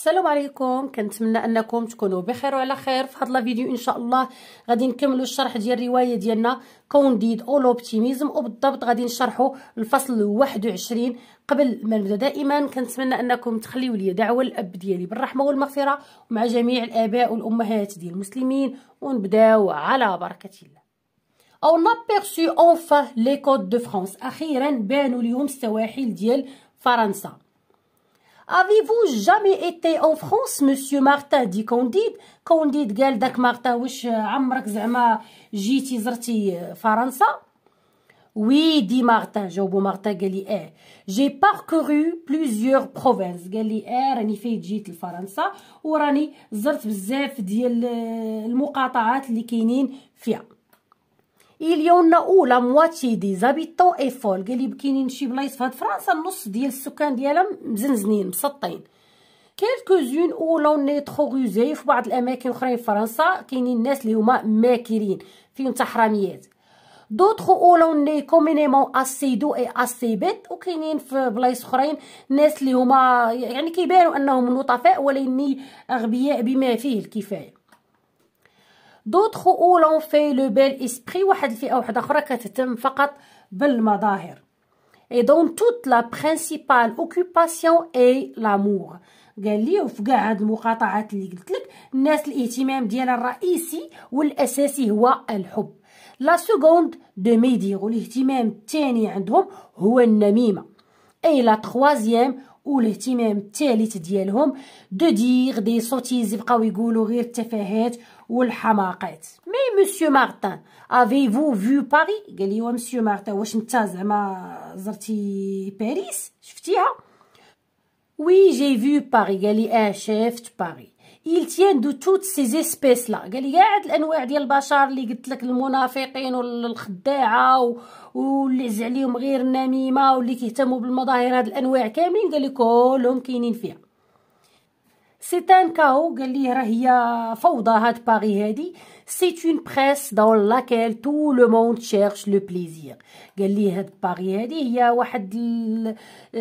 السلام عليكم كنتمنى انكم تكونوا بخير وعلى خير في هذا الفيديو ان شاء الله غادي نكملوا الشرح ديال الروايه ديالنا كونديد او لوبتيميزم وبالضبط غادي نشرحوا الفصل 21 قبل ما نبدا دائما كنتمنى انكم تخليوا لي دعوه الاب ديالي بالرحمه والمغفره ومع جميع الاباء والامهات ديال المسلمين ونبداو على بركه الله اون ابيرسو اونفا لي كود دو فرانس اخيرا بانوا اليوم السواحل ديال فرنسا Avez-vous jamais été en France, monsieur Martin dit Candide. Candide قال داك مارتا واش عمرك زعما جيتي زرتي فرنسا Oui, dit Martin. جاوبو مارتا قال لي اه. J'ai parcouru plusieurs provinces. قال لي اه راني فايت جيت لفرنسا وراني زرت بزاف ديال المقاطعات اللي كاينين فيها. اليونا او لا مواتي دي زابيتون اي فولك اللي بكاينين شي بلايص فهاد فرنسا النص ديال السكان ديالها مزنزنين مسطين كيلكوزون او لون تروغوزي في بعض الاماكن اخرين في فرنسا كاينين الناس اللي هما ماكرين فيهم تحراميات دوطخ او لون كومينيمون اسيدو اي اسيبيت وكاينين في بلايص اخرين ناس اللي هما يعني كيبانوا انهم لطفاء ولكن اغبياء بما فيه الكفايه دوطخ اولون في لو بيل اسبري واحد الفئه وحده اخرى كتهتم فقط بالمظاهر اي دون توت لا برينسيبال اوكوباسيون اي لامور قال لي وفي كاع هاد المقاطعات اللي قلت لك الناس الاهتمام ديالها الرئيسي والاساسي هو الحب لا سكوند دو ميدير والاهتمام الثاني عندهم هو النميمه اي لا تخوازيام والاهتمام الثالث ديالهم دو دير دي سوتيز يبقاو يقولوا غير التفاهات والحماقات مي مسيو مارتان افي فو فيو باري قال لي مسيو مارتان واش نتا زعما زرتي باريس شفتيها وي جي فيو باري قال لي اه شفت باري يلتيان دو توت سي زيسبيس لا قال لي كاع هاد الانواع ديال البشر اللي قلت لك المنافقين والخداعه واللي عز عليهم غير النميمه واللي كيهتموا بالمظاهر هاد الانواع كاملين قال لي كلهم كاينين فيها كاو هاد باغي هادي c'est une بريس دون لاكيل تو لو monde cherche لو بليزير قال لي هاد باغي هادي هي واحد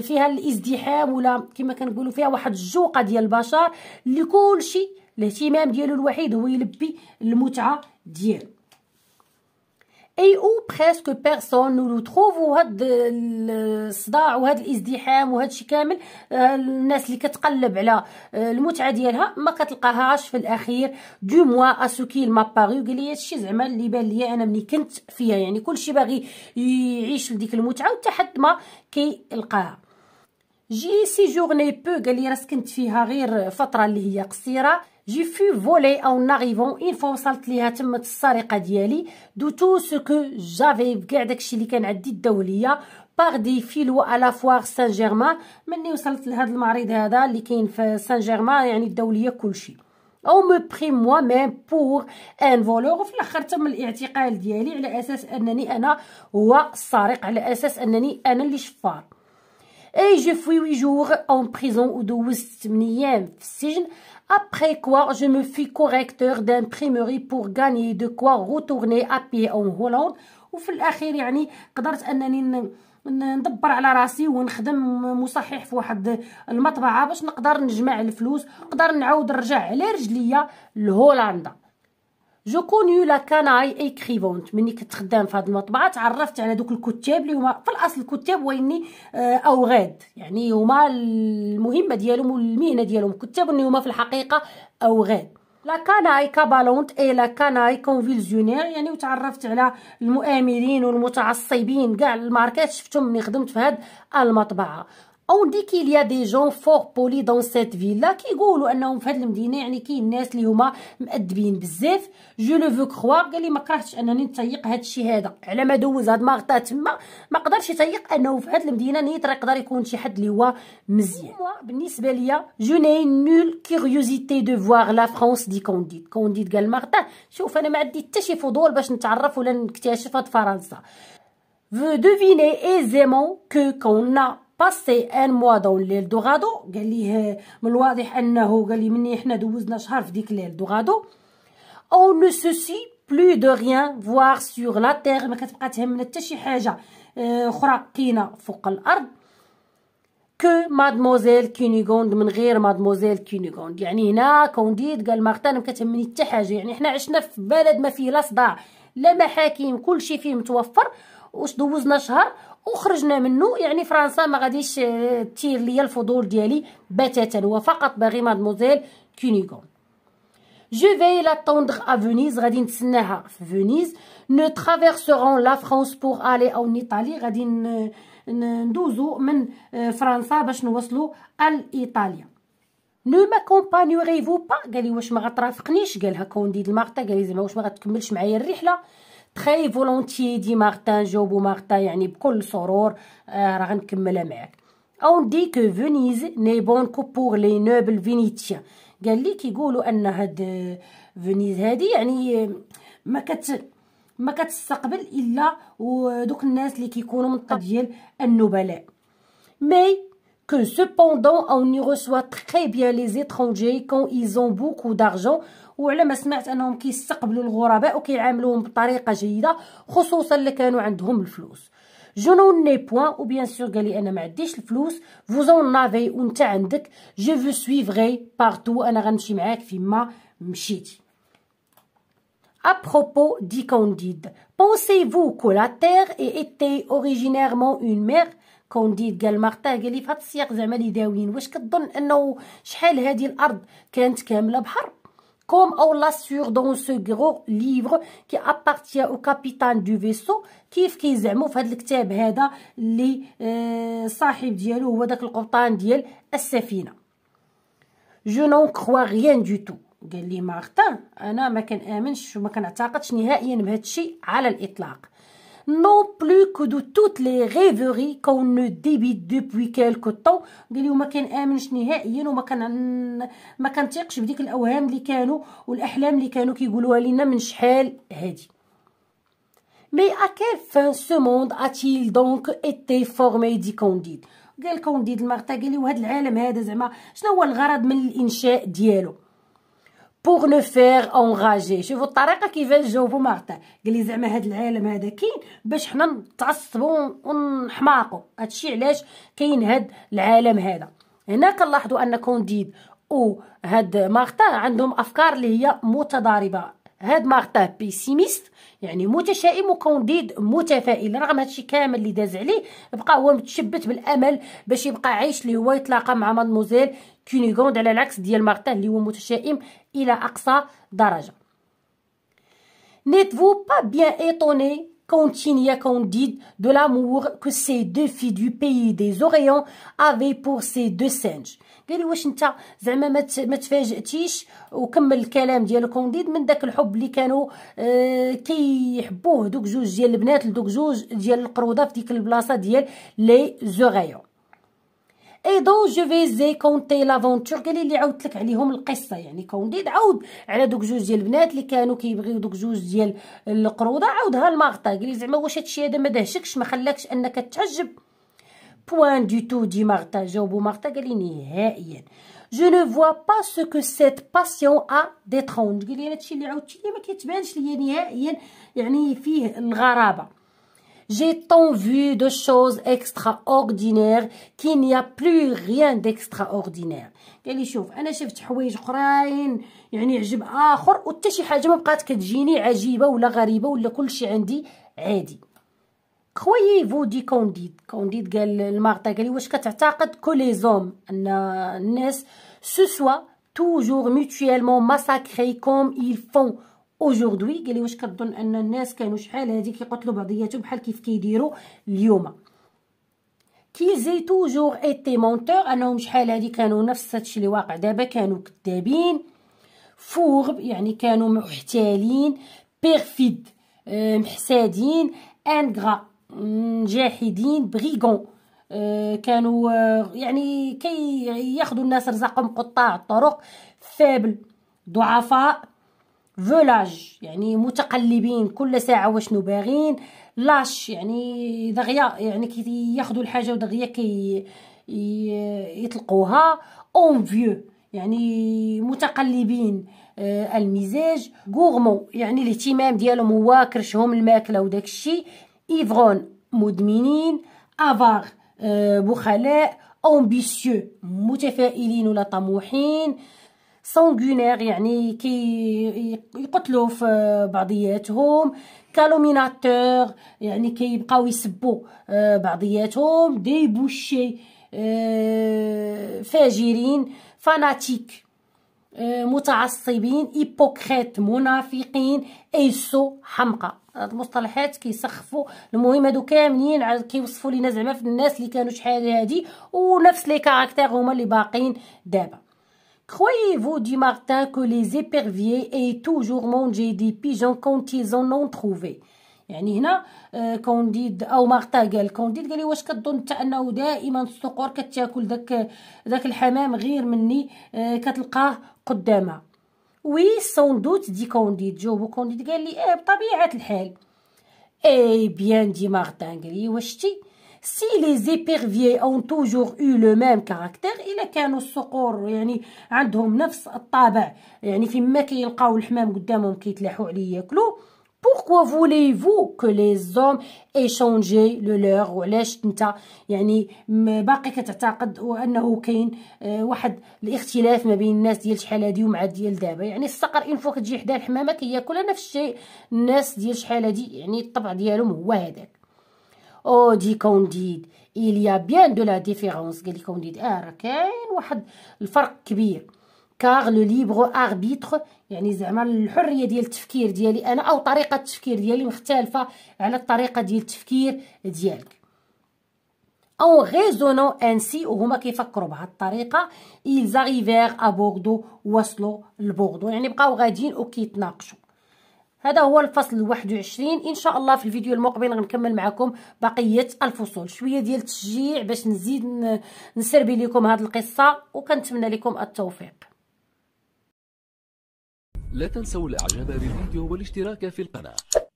فيها الازدحام ولا كما كنقولوا فيها واحد الجوقه ديال البشر لكل كلشي الاهتمام ديالو الوحيد هو يلبي المتعه ديالو اي او بريسك بيرسون ولو هاد وهاد الصداع وهاد الازدحام وهاد الشيء كامل آه، الناس اللي كتقلب على آه، المتعه ديالها ما كتلقاهاش في الاخير دو موا اسوكي الماباريو قال لي هادشي زعما اللي بان ليا انا ملي كنت فيها يعني كلشي باغي يعيش لديك المتعه وحتى حد ما كيلقاها جي سي جورني بو قال لي راس كنت فيها غير فتره اللي هي قصيره جي فو فولي او ناريفون اون فوا وصلت ليها تمت السرقه ديالي دو تو سكو جافي كاع داكشي اللي كان عندي الدوليه باغ دي فيلو على فوار سان جيرمان مني وصلت لهذا المعرض هذا اللي كاين في سان جيرمان يعني الدوليه كلشي او مو بري موا ميم بور ان فولور وفي الاخر تم الاعتقال ديالي على اساس انني انا هو السارق على اساس انني انا اللي شفار et je fus huit jours en prison ou de Westmenium Sigen, après quoi je me fis correcteur d'imprimerie pour gagner de quoi retourner à pied en Hollande وفي الاخير يعني قدرت انني ندبر على راسي ونخدم مصحح في واحد المطبعه باش نقدر نجمع الفلوس نقدر نعاود نرجع على رجليا لهولندا جو كونيو لا كاناي ايكريفونت ملي كنت خدام في هاد المطبعه تعرفت على دوك الكتاب اللي هما في الاصل الكتاب ويني آه، اوغاد يعني هما المهمه ديالهم والمهنه ديالهم كتاب اللي هما في الحقيقه اوغاد لا كاناي كابالونت اي لا كاناي كونفيلزيونير يعني وتعرفت على المؤامرين والمتعصبين كاع الماركات شفتهم ملي خدمت في هاد المطبعه اون دي كيل يا دي جون فور بولي دون سيت فيلا كيقولوا انهم في هذه المدينه يعني كاين ناس اللي هما مأدبين بزاف جو لو فو كخوا قال لي ما كرهتش انني نتيق هذا الشيء هذا على ما دوز هاد ما تما ما قدرش يتيق انه في هذه المدينه نيت راه يقدر يكون شي حد اللي هو مزيان بالنسبه ليا جو ناي نول كيوريوزيتي دو فوار لا فرانس دي كونديد كونديد قال ما شوف انا ما عندي حتى شي فضول باش نتعرف ولا نكتشف هاد فرنسا فو دوفيني ايزيمون كو كونا باسي ان موا دون ليل دو غادو قال ليه من الواضح انه قال لي مني حنا دوزنا شهر في ديك ليل دو غادو او نو سوسي بلو دو ريان فوار سور لا تيغ ما كتبقى تهمنا حتى شي حاجه آه، اخرى كاينه فوق الارض كو مادموزيل كينيغوند من غير مادموزيل كينيغوند يعني هنا كونديد قال مارتان ما كتهمني حتى حاجه يعني حنا عشنا في بلد ما فيه لا صداع لا محاكم كلشي فيه متوفر واش دوزنا شهر وخرجنا منه يعني فرنسا ما غاديش آه، تثير ليا الفضول ديالي بتاتا هو فقط باغي مادموزيل كونيغون جو في لا طوندغ ا فينيز غادي نتسناها في فينيز نو ترافيرسورون لا فرانس بور الي او نيطالي غادي ندوزو من آه، فرنسا باش نوصلو لايطاليا نو ما فو با قالي واش ما غترافقنيش قالها كونديد المارتا قالي زعما واش ما غتكملش معايا الرحله très volontiers dit Martin je Martin, y a ni beaucoup soror à rien comme les On dit que Venise n'est pas que pour les nobles Venitiens. Qu'allez qui disent euh, que Venise, c'est une ville qui n'est pas très bonne pour les gens ordinaires. Mais que cependant, on y reçoit très bien les étrangers quand ils ont beaucoup d'argent. وعلى ما سمعت انهم كيستقبلوا الغرباء وكيعاملوهم بطريقه جيده خصوصا اللي كانوا عندهم الفلوس جنون ني بوين و بيان سور قال لي انا ما عنديش الفلوس فوزون نافي وانت عندك جو فو سويفغي بارتو انا غنمشي معاك فيما مشيتي À دي كونديد بونسيفو كو que la Terre ait été originairement une كونديد قال مارتا قال لي في السياق زعما لي داويين واش كظن انه شحال هذه الارض كانت كامله بحر comme on l'assure dans ce gros livre qui appartient au capitaine du vaisseau كيف كيزعموا في هذا الكتاب هذا اللي صاحب ديالو هو داك القبطان ديال السفينه جو نون كخوا غيان دو تو قال لي مارتان انا ما كنامنش وما كنعتقدش نهائيا بهذا الشيء على الاطلاق non plus que de toutes les rêveries كون débite دوبوي quelque temps قال لي وما امنش نهائيا وما كان ما كنتيقش بديك الاوهام اللي كانوا والاحلام اللي كانوا كيقولوها لنا من شحال هادي مي à فان سو موند اتيل دونك t il donc été قال كونديد المارتا قال لي وهذا العالم هذا زعما شنو هو الغرض من الانشاء ديالو بوغ لو فيغ اونغاجي شوفوا الطريقه كيفاش جاوبوا مارتا قال لي زعما هاد العالم هذا كاين باش حنا نتعصبوا ونحماقوا هادشي علاش كاين هاد العالم هذا هنا كنلاحظوا ان كونديد وهاد مارتا عندهم افكار اللي هي متضاربه هاد مارتا بيسيميست يعني متشائم وكونديد متفائل رغم هادشي كامل اللي داز عليه بقى هو متشبت بالامل باش يبقى عايش اللي هو يتلاقى مع مادموزيل كونيغوند على العكس ديال مارتان اللي هو متشائم الى اقصى درجه نيتفو با بيان ايطوني كونتينيا كونديد دو de كو سي دو في دو du دو des افي avaient سي دو deux singes واش نتا زعما ما تفاجئتيش وكمل الكلام ديال كونديد من داك الحب اللي كانوا اه كيحبوه دوك جوج ديال البنات لدوك جوج ديال القروده في ديك البلاصه ديال لي زوغيون اي دو جو في زي كونتي لافونتور قال لي اللي عاودت لك عليهم القصه يعني كونديد عاود على دوك جوج ديال البنات اللي كانوا كيبغيو دوك جوج ديال القروضه عاودها لمارطا قال لي زعما واش هادشي هذا ما دهشكش ما خلاكش انك تعجب بوان دي تو دي مارطا جاوبو مارطا قال لي نهائيا جو نو فوا با سو كو سيت باسيون ا ديترونج قال لي هادشي اللي عاودتي لي ما كيتبانش ليا نهائيا يعني فيه الغرابه J'ai tant vu de choses extraordinaires qu'il n'y a plus rien d'extraordinaire. قال لي شوف انا شفت حوايج اخرين يعني عجب اخر وحتى شي حاجه ما بقات كتجيني عجيبه ولا غريبه ولا عندي عادي قال قال لي واش كتعتقد toujours mutuellement massacrés comme ils font اجوردوي قال لي واش كظن ان الناس كانوا شحال هذيك يقتلوا بعضياتهم بحال كيف كيديروا اليوم كي زي توجور اي تي مونتور انهم شحال هذه كانوا نفس هادشي اللي واقع دابا كانوا كذابين فورب يعني كانوا محتالين بيرفيد أه محسادين انغرا جاحدين بريغون آه، كانوا آه، يعني كي ياخذوا الناس رزقهم قطاع الطرق فابل ضعفاء فولاج يعني متقلبين كل ساعه واشنو باغين لاش يعني دغيا يعني كي ياخذوا الحاجه ودغيا كي يطلقوها اون فيو يعني متقلبين آه، المزاج غورمو يعني الاهتمام ديالهم هو كرشهم الماكله وداكشي ايفغون مدمنين افار آه، بخلاء امبيسيو متفائلين ولا طموحين سونغونير يعني كي يقتلوا في بعضياتهم كالوميناتور يعني كيبقاو يسبوا آه، بعضياتهم دي بوشي آه، فاجرين فاناتيك آه، متعصبين ايبوكريت منافقين ايسو حمقى هاد المصطلحات كيسخفوا المهم هادو كاملين عاد كيوصفوا لينا زعما في الناس اللي كانوا شحال هادي ونفس لي كاركتر هما اللي باقيين دابا Croyez-vous du martin que les éperviers aient toujours mangé des pigeons quand ils en ont trouvé يعني هنا كونديد آه، او مارتا قال كونديد قال لي واش كظن انت انه دائما الصقور كتاكل داك داك الحمام غير مني آه، كتلقاه قدامها وي سون دوت دي كونديد جاوبو كونديد قال لي ايه بطبيعه الحال اي بيان دي مارتان قال لي واش شتي سي لي زيبيرفيي اون توجور او لو ميم كاركتر الا كانوا الصقور يعني عندهم نفس الطابع يعني فيما كيلقاو الحمام قدامهم كيتلاحوا عليه ياكلوا فولي فو كو لي زوم اي شونجي لو لور وعلاش نتا يعني باقي كتعتقد انه كاين آه، واحد الاختلاف ما بين الناس ديال شحال هادي ومع ديال دابا يعني الصقر ان فوا كتجي حدا الحمامه كياكل نفس الشيء الناس ديال شحال هادي يعني الطبع ديالهم هو هذاك او دي كونديد il y a bien de la différence قال لي كونديد اه راه كاين واحد الفرق كبير كار لو ليبر اربيتر يعني زعما الحريه ديال التفكير ديالي انا او طريقه التفكير ديالي مختلفه على الطريقه ديال التفكير ديالك او ريزونون انسي وهما كيفكروا بهاد الطريقه ils arrivèrent à Bordeaux وصلوا لبوردو يعني بقاو غاديين وكيتناقشوا هذا هو الفصل الواحد وعشرين ان شاء الله في الفيديو المقبل غنكمل معكم بقيه الفصول شويه ديال التشجيع باش نزيد نسربي لكم هذه القصه وكنتمنى لكم التوفيق لا تنسوا الاعجاب بالفيديو والاشتراك في القناه